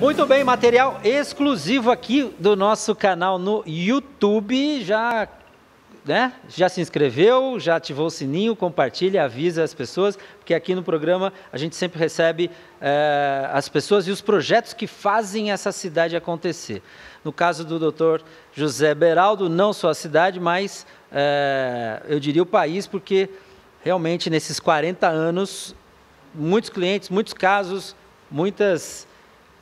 Muito bem, material exclusivo aqui do nosso canal no YouTube. Já, né? Já se inscreveu, já ativou o sininho, compartilha, avisa as pessoas, porque aqui no programa a gente sempre recebe é, as pessoas e os projetos que fazem essa cidade acontecer. No caso do doutor José Beraldo, não só a cidade, mas é, eu diria o país, porque realmente nesses 40 anos, muitos clientes, muitos casos, muitas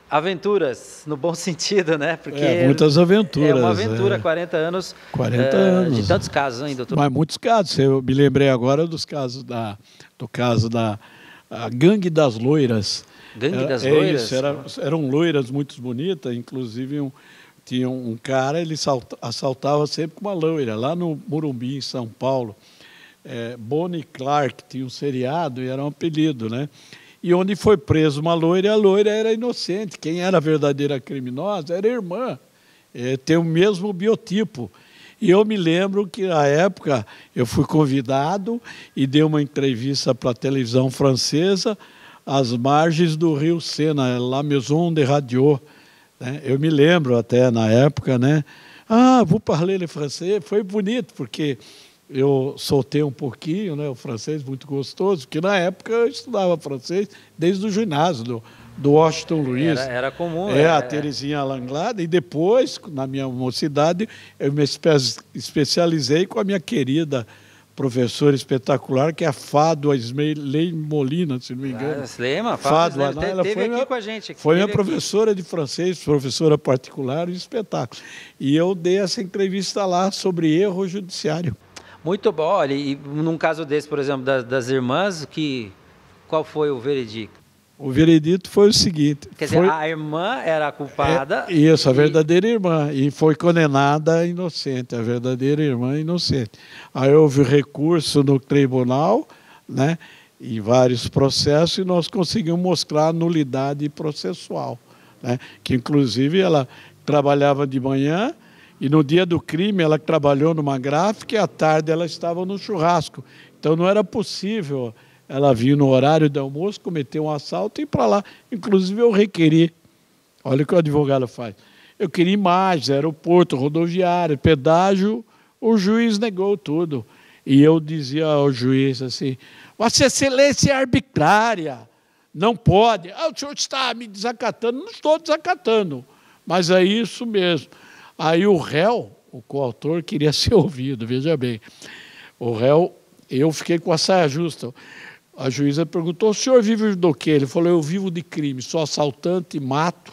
aventuras, no bom sentido, né? Porque é, muitas aventuras. É uma aventura, é. 40 anos. 40 uh, eh, anos. De tantos casos, hein, doutor? Mas muitos casos. Eu me lembrei agora dos casos da, do caso da Gangue das Loiras. Gangue era, das Loiras? É isso, era, eram loiras muito bonitas, inclusive um, tinha um cara, ele salt, assaltava sempre com uma loira, lá no Morumbi, em São Paulo. É, Bonnie Clark tinha um seriado e era um apelido, né? e onde foi preso uma loira, e a loira era inocente. Quem era a verdadeira criminosa era a irmã, é, tem o mesmo biotipo. E eu me lembro que, na época, eu fui convidado e dei uma entrevista para a televisão francesa às margens do rio Sena, La Maison de Radio. Né? Eu me lembro até, na época, né? Ah, vous parlez le français. Foi bonito, porque eu soltei um pouquinho, né, o francês muito gostoso, que na época eu estudava francês desde o ginásio do, do Washington Luiz. Era, era, comum. É, era, a Terezinha Langlada. E depois, na minha mocidade, eu me especializei com a minha querida professora espetacular, que é a Fado Isley Molina, se não me engano. Slema, Fado, Fado Ela foi minha, com a gente. Foi minha professora aqui. de francês, professora particular e espetáculo. E eu dei essa entrevista lá sobre erro judiciário. Muito bom. Olha, e num caso desse, por exemplo, das, das irmãs, que qual foi o veredicto? O veredito foi o seguinte. Quer foi... dizer, a irmã era a culpada. É, isso, a verdadeira irmã. E foi condenada inocente, a verdadeira irmã inocente. Aí houve recurso no tribunal, né, em vários processos, e nós conseguimos mostrar a nulidade processual. Né, que, inclusive, ela trabalhava de manhã, e no dia do crime, ela trabalhou numa gráfica e à tarde ela estava no churrasco. Então não era possível ela vir no horário do almoço, cometer um assalto e ir para lá. Inclusive eu requeri. Olha o que o advogado faz. Eu queria imagens, aeroporto, rodoviário, pedágio. O juiz negou tudo. E eu dizia ao juiz assim: Vossa Excelência é arbitrária, não pode. Ah, o senhor está me desacatando. Não estou desacatando, mas é isso mesmo. Aí o réu, o coautor, queria ser ouvido, veja bem. O réu, eu fiquei com a saia justa. A juíza perguntou: o senhor vive do quê? Ele falou: eu vivo de crime, sou assaltante, mato.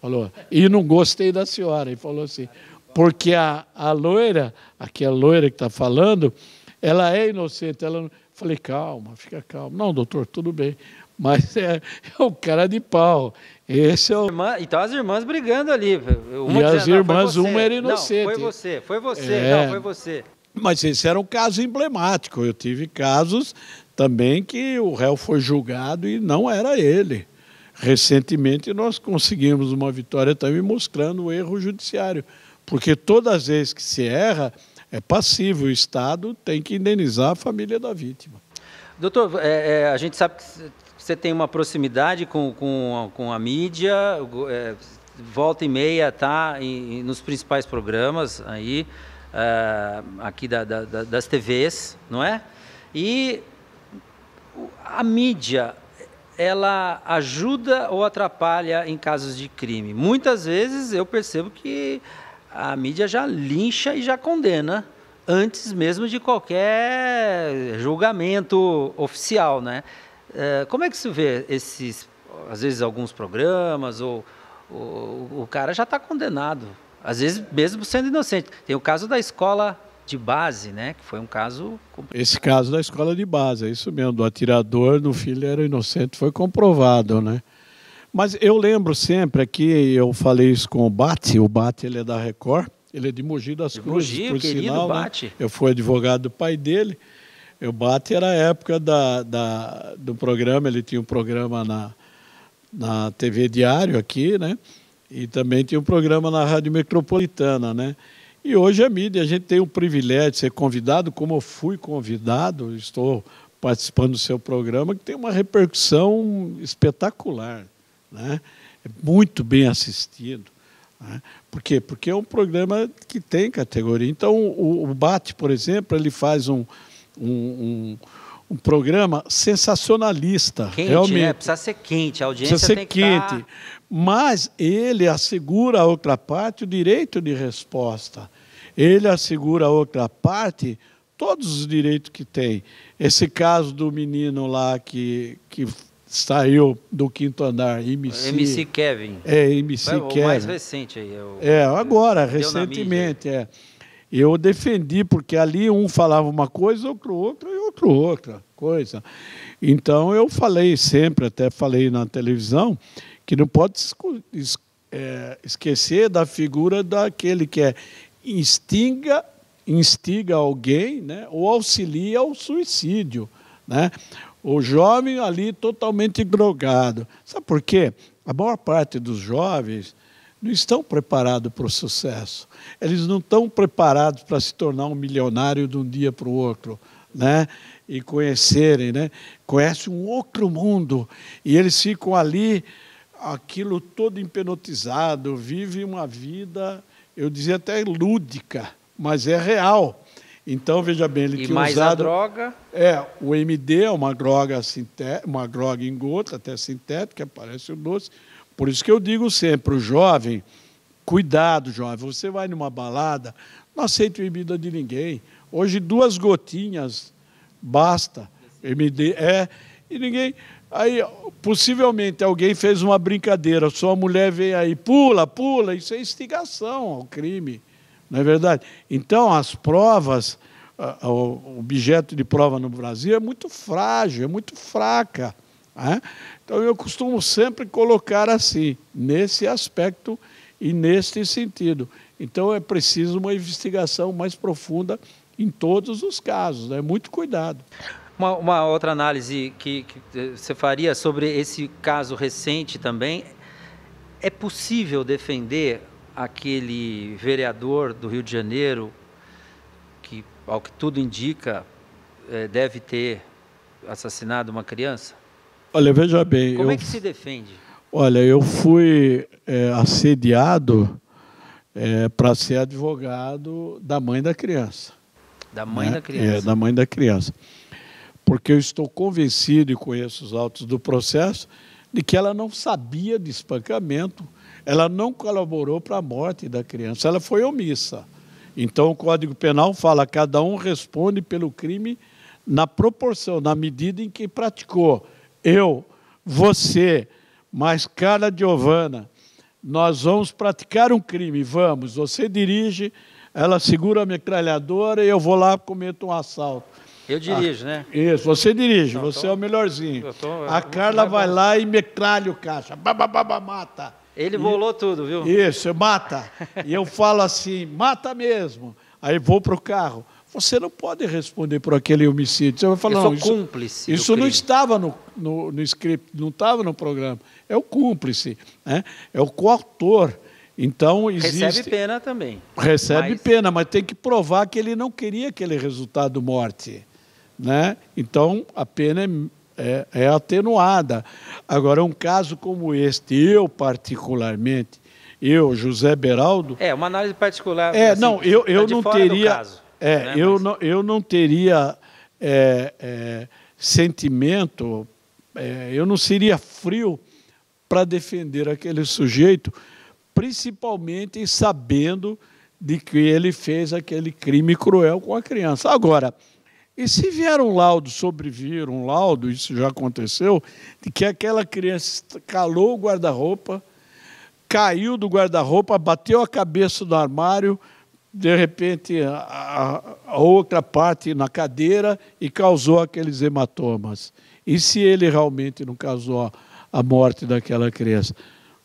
Falou, e não gostei da senhora. Ele falou assim: porque a, a loira, aquela loira que está falando, ela é inocente. Ela... Eu falei: calma, fica calmo. Não, doutor, tudo bem. Mas é, é um cara de pau. Esse é o... então as irmãs brigando ali. Uma e as irmãs, uma era inocente. Não, foi você, foi você, é... não, foi você. Mas esse era um caso emblemático. Eu tive casos também que o réu foi julgado e não era ele. Recentemente nós conseguimos uma vitória também mostrando o erro judiciário. Porque todas as vezes que se erra, é passivo. O Estado tem que indenizar a família da vítima. Doutor, é, é, a gente sabe que você tem uma proximidade com, com, com a mídia, é, volta e meia está nos principais programas aí, ah, aqui da, da, das TVs, não é? E a mídia, ela ajuda ou atrapalha em casos de crime? Muitas vezes eu percebo que a mídia já lincha e já condena antes mesmo de qualquer julgamento oficial, né? É, como é que se vê esses, às vezes, alguns programas, ou, ou o cara já está condenado, às vezes mesmo sendo inocente. Tem o caso da escola de base, né? Que foi um caso. Complicado. Esse caso da escola de base, é isso mesmo, do atirador, no filho era inocente, foi comprovado, né? Mas eu lembro sempre aqui, eu falei isso com o Bate, o Bate ele é da Record, ele é de Mogi das de Cruzes, Mogi, por querido, sinal. Né? Bate. Né? Eu fui advogado do pai dele. O Bate era a época da, da, do programa, ele tinha um programa na, na TV Diário aqui, né? E também tinha um programa na Rádio Metropolitana, né? E hoje a mídia, a gente tem o privilégio de ser convidado, como eu fui convidado, estou participando do seu programa, que tem uma repercussão espetacular, né? É muito bem assistido. Né? Por quê? Porque é um programa que tem categoria. Então, o, o BAT, por exemplo, ele faz um, um, um um programa sensacionalista. Quente, né? realmente. Né? Precisa ser quente, a audiência Precisa ser tá quente. Mas ele assegura a outra parte o direito de resposta. Ele assegura a outra parte todos os direitos que tem. Esse caso do menino lá que, que saiu do quinto andar. MC, MC Kevin. É, MC o Kevin. O mais recente aí. Eu, é, é, agora, recentemente. É. Eu defendi, porque ali um falava uma coisa, outro outra, e outro outra coisa. Então, eu falei sempre, até falei na televisão, que não pode é, esquecer da figura daquele que é instiga, instiga alguém né, ou auxilia ao suicídio. Né? O jovem ali totalmente drogado. Sabe por quê? A maior parte dos jovens não estão preparados para o sucesso. Eles não estão preparados para se tornar um milionário de um dia para o outro, né? E conhecerem, né? Conhece um outro mundo e eles ficam ali aquilo todo hipnotizado, vive uma vida, eu dizia até lúdica, mas é real. Então, veja bem, ele e tinha mais usado. A droga? É, o MD é uma droga, uma droga em gota, até sintética, parece o doce. Por isso que eu digo sempre, o jovem, cuidado, jovem, você vai numa balada, não aceita bebida de ninguém. Hoje, duas gotinhas basta. MD é. E ninguém. Aí, possivelmente, alguém fez uma brincadeira, sua mulher vem aí, pula, pula, isso é instigação ao crime. Não é verdade? Então, as provas, o objeto de prova no Brasil é muito frágil, é muito fraca. Né? Então, eu costumo sempre colocar assim, nesse aspecto e neste sentido. Então, é preciso uma investigação mais profunda em todos os casos, né? muito cuidado. Uma, uma outra análise que, que eh, você faria sobre esse caso recente também é possível defender aquele vereador do Rio de Janeiro, que, ao que tudo indica, eh, deve ter assassinado uma criança? Olha, veja bem. Como eu, é que se defende? Olha, eu fui é, assediado é, eh, para ser advogado da mãe da criança. Da mãe né? da criança? É, da mãe da criança. Porque eu estou convencido e conheço os autos do processo de que ela não sabia de espancamento ela não colaborou para a morte da criança, ela foi omissa. Então o Código Penal fala: cada um responde pelo crime na proporção, na medida em que praticou. Eu, você, mais cara Giovana, nós vamos praticar um crime, vamos. Você dirige, ela segura a metralhadora e eu vou lá cometo um assalto. Eu dirijo, né? ah, né? Isso, você dirige, não, você tô, é o melhorzinho. Tô, a Carla vai lá e metralha o caixa, babababa, mata. Ele bolou tudo, viu? Isso, mata. e eu falo assim, mata mesmo. Aí vou para o carro. Você não pode responder por aquele homicídio. Você vai falar, eu sou não, cúmplice. Isso, isso não estava no, no, no script, não estava no programa. É o cúmplice, né? é o coautor. Então existe. Recebe pena também. Recebe mas... pena, mas tem que provar que ele não queria aquele resultado morte. Né? Então a pena é é, é atenuada. Agora, um caso como este, eu particularmente, eu, José Beraldo. É, uma análise particular. É, assim, não, eu, eu tá não teria. Caso, é, né? eu, Mas... não, eu não teria é, é, sentimento, é, eu não seria frio para defender aquele sujeito, principalmente sabendo de que ele fez aquele crime cruel com a criança. Agora, e se vier um laudo, sobrevir um laudo, isso já aconteceu, de que aquela criança calou o guarda-roupa, caiu do guarda-roupa, bateu a cabeça no armário, de repente a, a, outra parte na cadeira e causou aqueles hematomas. E se ele realmente não causou a morte daquela criança?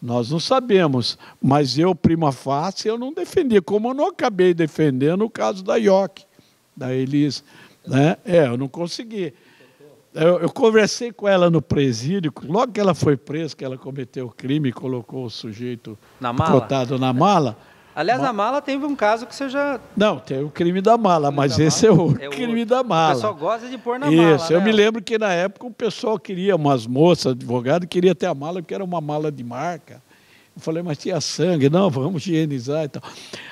Nós não sabemos, mas eu, prima facie, eu não defendi, como eu não acabei defendendo o caso da IOC, da Elisa. Né? É, eu não consegui. Eu, eu, conversei com ela no presídio, logo que ela foi presa, que ela cometeu o crime e colocou o sujeito na cotado na mala. Aliás, a na mala teve um caso que você já. Não, tem o crime da mala, crime mas da esse é mala? é o é crime outro. da mala. O pessoal gosta de pôr na Isso, mala. Isso, eu né? me lembro que na época o pessoal queria, umas moças, advogado, queria ter a mala, porque era uma mala de marca. Eu falei, mas tinha sangue, não, vamos higienizar e tal.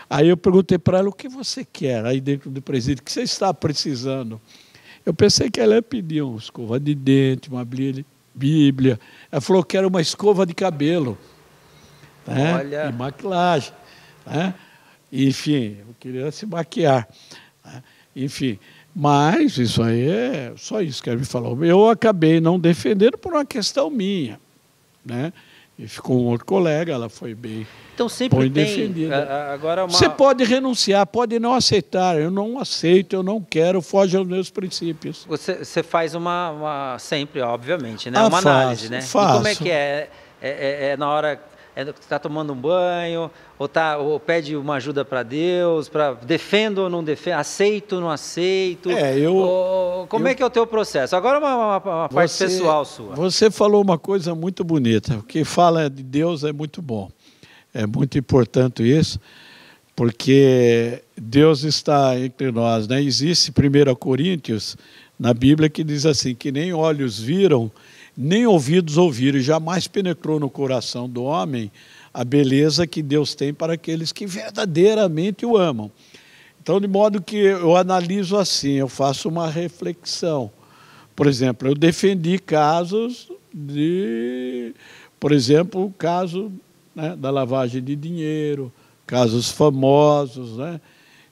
Aí eu perguntei para ela o que você quer aí dentro do presídio, o que você está precisando? Eu pensei que ela ia pedir uma escova de dente, uma bíblia. Ela falou que era uma escova de cabelo. Né? Olha. E maquilagem. Né? Enfim, eu queria se maquiar. Né? Enfim, mas isso aí é só isso que ela me falou. Eu acabei não defendendo por uma questão minha. Né? E ficou um outro colega, ela foi bem. Então sempre foi tem. Defendida. Agora é uma... Você pode renunciar, pode não aceitar. Eu não aceito, eu não quero, foge aos meus princípios. Você, você faz uma, uma, sempre, obviamente, né? Ah, uma faço, análise, né? Faço. E como é que é? É, é, é na hora está é, tomando um banho, ou, tá, ou pede uma ajuda para Deus, para defendo ou não defendo, aceito ou não aceito. É, eu, ou, como eu, é que é o teu processo? Agora uma, uma, uma parte pessoal sua. Você falou uma coisa muito bonita. O que fala de Deus é muito bom. É muito importante isso, porque Deus está entre nós. Né? Existe 1 Coríntios na Bíblia que diz assim, que nem olhos viram, nem ouvidos ouviram, e jamais penetrou no coração do homem a beleza que Deus tem para aqueles que verdadeiramente o amam. Então, de modo que eu analiso assim, eu faço uma reflexão. Por exemplo, eu defendi casos de, por exemplo, o caso né, da lavagem de dinheiro, casos famosos, né?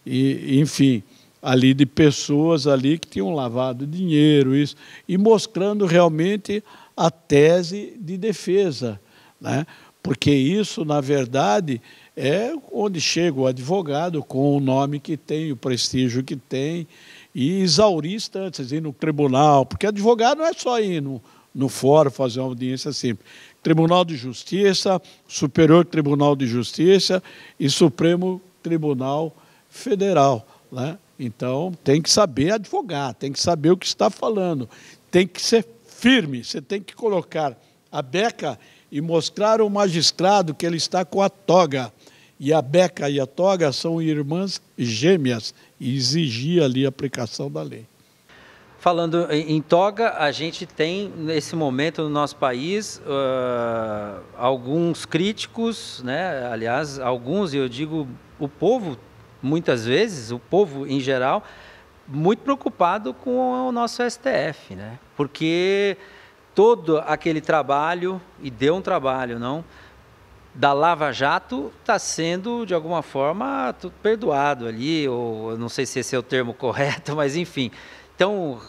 E, enfim ali de pessoas ali que tinham lavado dinheiro, isso, e mostrando realmente a tese de defesa, né? porque isso, na verdade, é onde chega o advogado com o nome que tem, o prestígio que tem, e exaurista antes ir no tribunal, porque advogado não é só ir no, no fórum fazer uma audiência simples. Tribunal de Justiça, Superior Tribunal de Justiça e Supremo Tribunal Federal. Né? Então, tem que saber advogar, tem que saber o que está falando, tem que ser firme, você tem que colocar a beca e mostrar ao magistrado que ele está com a toga. E a beca e a toga são irmãs gêmeas e exigir ali a aplicação da lei. Falando em toga, a gente tem nesse momento no nosso país uh, alguns críticos, né? aliás, alguns, eu digo o povo muitas vezes, o povo em geral, muito preocupado com o nosso STF, né? Porque todo aquele trabalho, e deu um trabalho, não? Da Lava Jato está sendo, de alguma forma, perdoado ali, ou não sei se esse é o termo correto, mas enfim. Então,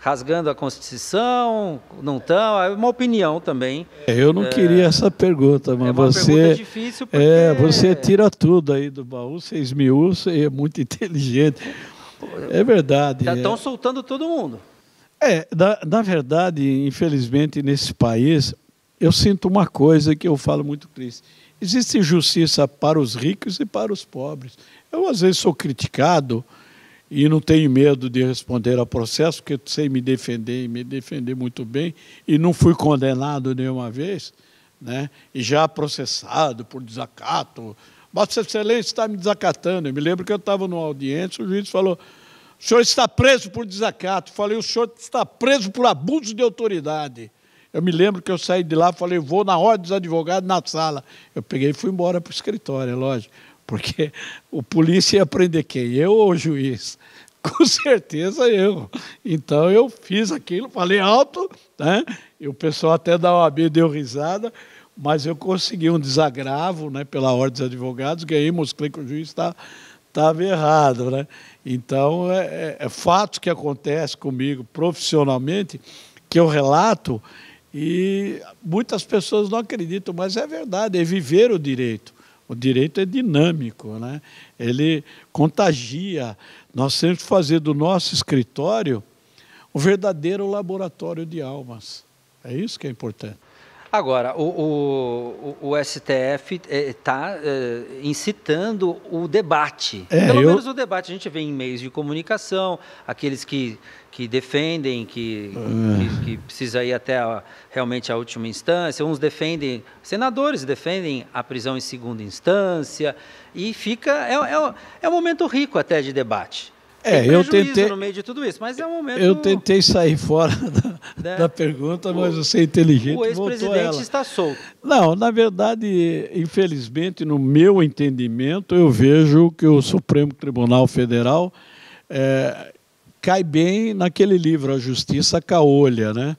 rasgando a Constituição, não estão? É uma opinião também. É, eu não é, queria essa pergunta, mas é você. Pergunta difícil é, porque... É, você tira tudo aí do baú, 6 mil, você é muito inteligente. É verdade. Já tá, estão é. soltando todo mundo. É, na, na verdade, infelizmente, nesse país, eu sinto uma coisa que eu falo muito triste. Existe justiça para os ricos e para os pobres. Eu, às vezes, sou criticado e não tenho medo de responder ao processo, porque sei me defender e me defender muito bem, e não fui condenado nenhuma vez, né? e já processado por desacato. Vossa Excelência está me desacatando. Eu me lembro que eu estava numa audiência, o juiz falou: o senhor está preso por desacato. Eu falei: o senhor está preso por abuso de autoridade. Eu me lembro que eu saí de lá, falei, vou na ordem dos advogados na sala. Eu peguei e fui embora para o escritório, é lógico. Porque o polícia ia prender quem? Eu ou o juiz? Com certeza eu. Então eu fiz aquilo, falei alto, né? e o pessoal até da OAB deu risada, mas eu consegui um desagravo né, pela ordem dos advogados, ganhei, mostrei que o juiz estava tá, errado. Né? Então, é, é, é que acontece comigo profissionalmente, que eu relato, e muitas pessoas não acreditam, mas é verdade, é viver o direito. O direito é dinâmico, né? ele contagia. Nós temos que fazer do nosso escritório o verdadeiro laboratório de almas. É isso que é importante. Agora, o, o, o STF está eh, é, eh, incitando o debate. É, Pelo eu... menos o debate. A gente vê em meios de comunicação, aqueles que, que defendem, que, que, é. que, precisa ir até a, realmente a última instância. Uns defendem, senadores defendem a prisão em segunda instância. E fica. É, é, é um momento rico até de debate. É, eu tentei. No meio de tudo isso, mas é um momento. Eu tentei sair fora da, é. da pergunta, mas o, você é inteligente. O ex-presidente está solto. Não, na verdade, infelizmente, no meu entendimento, eu vejo que o Supremo Tribunal Federal é, cai bem naquele livro, A Justiça Caolha, né?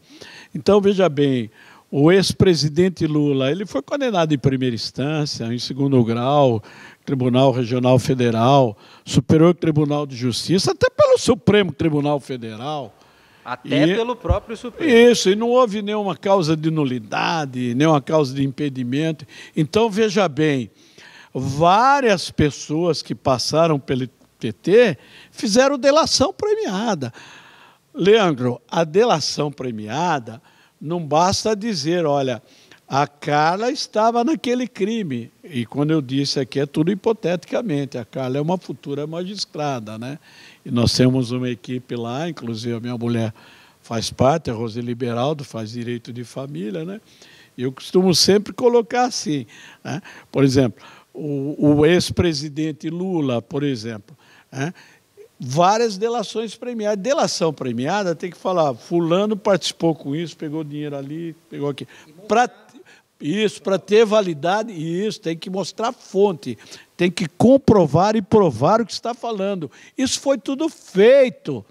Então, veja bem, o ex-presidente Lula, ele foi condenado em primeira instância, em segundo grau, Tribunal Regional Federal, Superior Tribunal de Justiça, até pelo Supremo Tribunal Federal. Até e, pelo próprio Supremo. Isso, e não houve nenhuma causa de nulidade, nenhuma causa de impedimento. Então, veja bem, várias pessoas que passaram pelo PT fizeram delação premiada. Leandro, a delação premiada não basta dizer, olha, a Carla estava naquele crime. E quando eu disse aqui, é tudo hipoteticamente. A Carla é uma futura magistrada, né? E nós temos uma equipe lá, inclusive a minha mulher faz parte, a Roseli Beraldo faz direito de família, né? E eu costumo sempre colocar assim, né? Por exemplo, o, o ex-presidente Lula, por exemplo, né? várias delações premiadas. Delação premiada tem que falar, fulano participou com isso, pegou dinheiro ali, pegou aqui. Para isso, para ter validade, isso, tem que mostrar fonte, tem que comprovar e provar o que está falando. Isso foi tudo feito.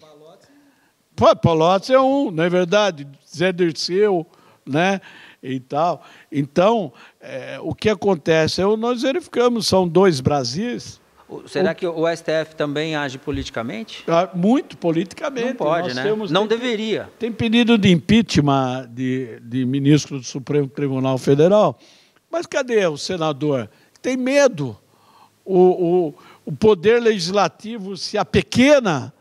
Palotes, Palotes é um, não é verdade? Zé Dirceu, né? E tal. Então, é, o que acontece? Eu, nós verificamos, são dois Brasis, Será o... que o STF também age politicamente? Ah, muito politicamente. Não pode, Nós né? Não tem, deveria. Tem pedido de impeachment de, de ministro do Supremo Tribunal Federal, mas cadê o senador? Tem medo. O, o, o poder legislativo se apequena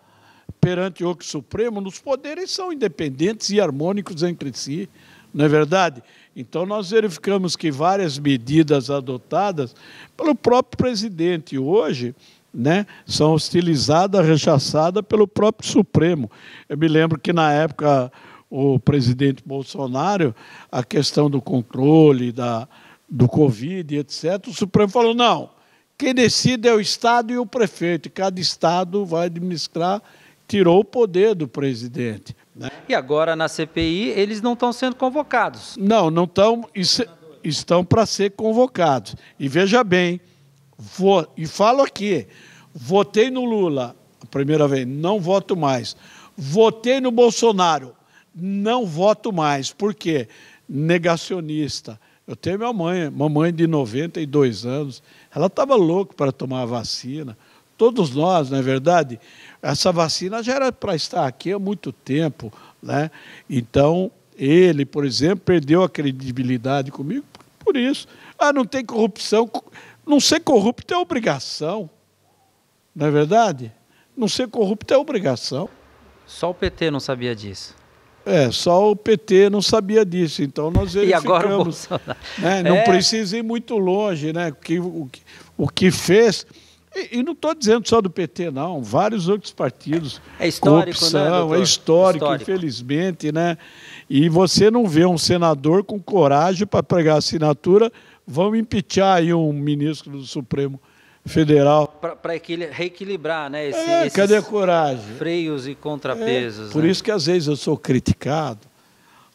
perante o Supremo, nos poderes são independentes e harmônicos entre si, não é verdade? Então, nós verificamos que várias medidas adotadas pelo próprio presidente hoje né, são hostilizadas, rechaçadas pelo próprio Supremo. Eu me lembro que, na época, o presidente Bolsonaro, a questão do controle da, do Covid, etc., o Supremo falou: não, quem decide é o Estado e o prefeito, cada Estado vai administrar, tirou o poder do presidente. Né? E agora na CPI eles não estão sendo convocados. Não, não estão. estão para ser convocados. E veja bem, vou, e falo aqui, votei no Lula a primeira vez, não voto mais. Votei no Bolsonaro, não voto mais. Por quê? Negacionista. Eu tenho minha mãe, mamãe de 92 anos, ela estava louca para tomar a vacina todos nós, não é verdade? Essa vacina já era para estar aqui há muito tempo, né? Então, ele, por exemplo, perdeu a credibilidade comigo por isso. Ah, não tem corrupção. Não ser corrupto é obrigação. Não é verdade? Não ser corrupto é obrigação. Só o PT não sabia disso. É, só o PT não sabia disso, então nós verificamos. E agora o Bolsonaro. Né? Não é. precisa ir muito longe, né? O que, o, que, o que fez e, e não estou dizendo só do PT, não. Vários outros partidos. É histórico, né, corrupção, né, é histórico, histórico, infelizmente, né? E você não vê um senador com coragem para pregar assinatura, vão impeachar aí um ministro do Supremo Federal. Para reequilibrar, né? Esse, é, cadê a coragem? Freios e contrapesos. É, por né? isso que às vezes eu sou criticado,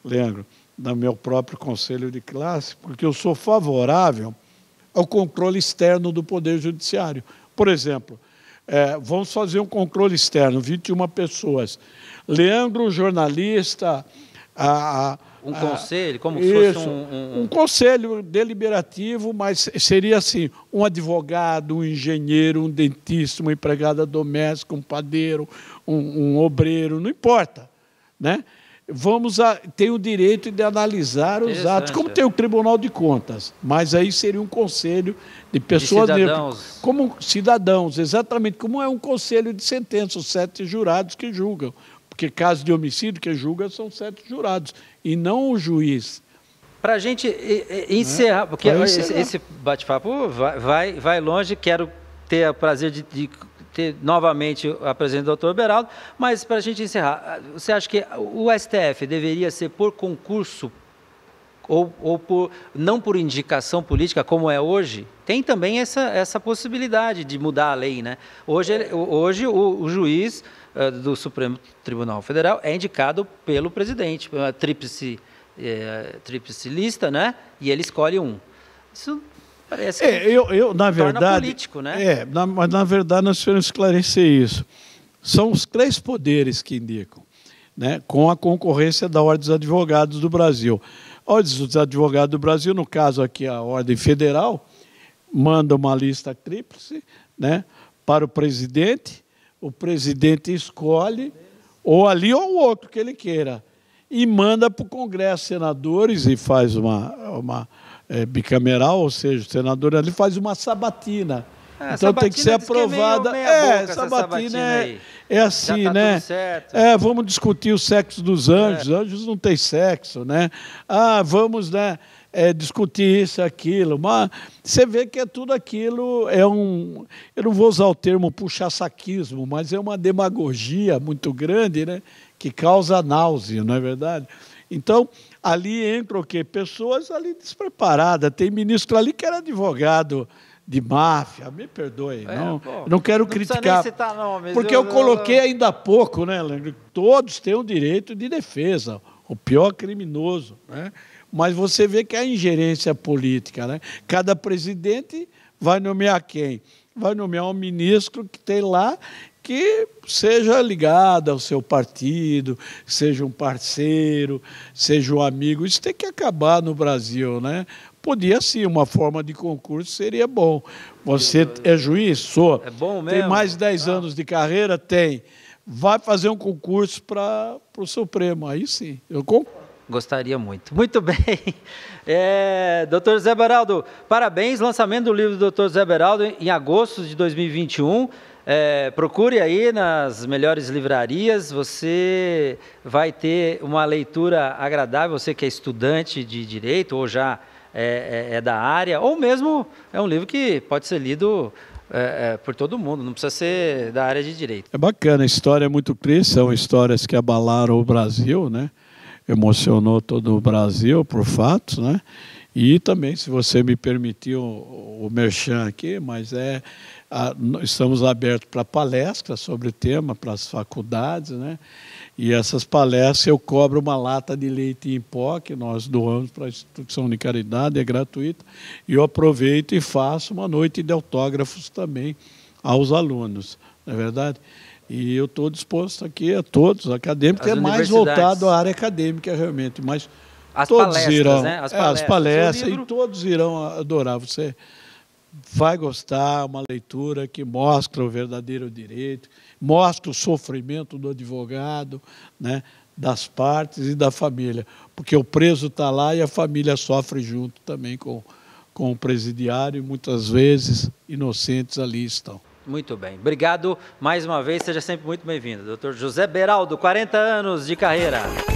lembro no meu próprio conselho de classe, porque eu sou favorável ao controle externo do Poder Judiciário por exemplo, é, vamos fazer um controle externo, 21 pessoas. Leandro, jornalista. A, a, um conselho, como isso, fosse um, um... um conselho deliberativo, mas seria assim: um advogado, um engenheiro, um dentista, uma empregada doméstica, um padeiro, um, um obreiro, não importa. Né? vamos a, tem o direito de analisar os atos, como tem o Tribunal de Contas, mas aí seria um conselho de pessoas de cidadãos. como cidadãos, exatamente como é um conselho de sentença, os sete jurados que julgam, porque caso de homicídio que julga são sete jurados e não o juiz. Para a gente encerrar, né? porque encerrar. esse bate-papo vai, vai, vai longe, quero ter o prazer de, de ter novamente a presença do doutor Beraldo, mas para a gente encerrar, você acha que o STF deveria ser por concurso ou, ou por, não por indicação política, como é hoje? Tem também essa, essa possibilidade de mudar a lei, né? Hoje, hoje o, o juiz uh, do Supremo Tribunal Federal é indicado pelo presidente, pela tríplice, é, tríplice lista, né? E ele escolhe um. Isso Parece é, eu, eu, na verdade, político, né? É, na, mas na verdade nós precisamos esclarecer isso. São os três poderes que indicam, né, com a concorrência da Ordem dos Advogados do Brasil. A Ordem dos Advogados do Brasil, no caso aqui a Ordem Federal, manda uma lista tríplice né, para o presidente, o presidente escolhe ou ali ou o outro que ele queira e manda para o Congresso, senadores, e faz uma, uma é, bicameral, ou seja, o senador ali faz uma sabatina. Ah, então sabatina tem que ser aprovada. Que é, é sabatina, sabatina é, é, assim, tá né? É, vamos discutir o sexo dos é. anjos. Anjos não tem sexo, né? Ah, vamos, né? É, discutir isso, aquilo, mas você vê que é tudo aquilo, é um, eu não vou usar o termo puxa-saquismo, mas é uma demagogia muito grande, né, que causa náusea, não é verdade? Então, ali entram o quê? Pessoas ali despreparadas. Tem ministro ali que era advogado de máfia, me perdoe, é, não, pô, não quero não criticar, citar nomes, porque eu, eu coloquei eu... ainda há pouco, né, Leandro? Todos têm o direito de defesa, o pior criminoso, né? Mas você vê que a ingerência política, né? Cada presidente vai nomear quem? Vai nomear um ministro que tem lá que seja ligada ao seu partido, seja um parceiro, seja um amigo. Isso tem que acabar no Brasil, né? Podia sim, uma forma de concurso seria bom. Você é juiz? Sou. É bom mesmo? Tem mais de 10 ah. anos de carreira? Tem. Vai fazer um concurso para o Supremo, aí sim. Eu concordo. Gostaria muito. Muito bem. É, Doutor Zé Beraldo, parabéns. Lançamento do livro do Doutor Zé Beraldo em agosto de 2021. É, procure aí nas melhores livrarias, você vai ter uma leitura agradável, você que é estudante de direito ou já é, é, é da área, ou mesmo é um livro que pode ser lido é, é, por todo mundo, não precisa ser da área de direito. É bacana, a história é muito triste, são histórias que abalaram o Brasil, né? emocionou todo o Brasil por fatos, né? E também, se você me permitir o, o merchan aqui, mas é, estamos abertos para palestras sobre o tema, para as faculdades, né? E essas palestras eu cobro uma lata de leite em pó que nós doamos para a instituição de caridade, é gratuita. E eu aproveito e faço uma noite de autógrafos também aos alunos, não é verdade? E eu estou disposto aqui a todos, acadêmico, é mais voltado à área acadêmica realmente, mas as todos palestras, irão, né? as palestras, é, as palestras e todos irão adorar. Você vai gostar, uma leitura que mostra o verdadeiro direito, mostra o sofrimento do advogado, né, das partes e da família, porque o preso está lá e a família sofre junto também com, com o presidiário e muitas vezes inocentes ali estão. Muito bem, obrigado mais uma vez, seja sempre muito bem-vindo, doutor José Beraldo, 40 anos de carreira.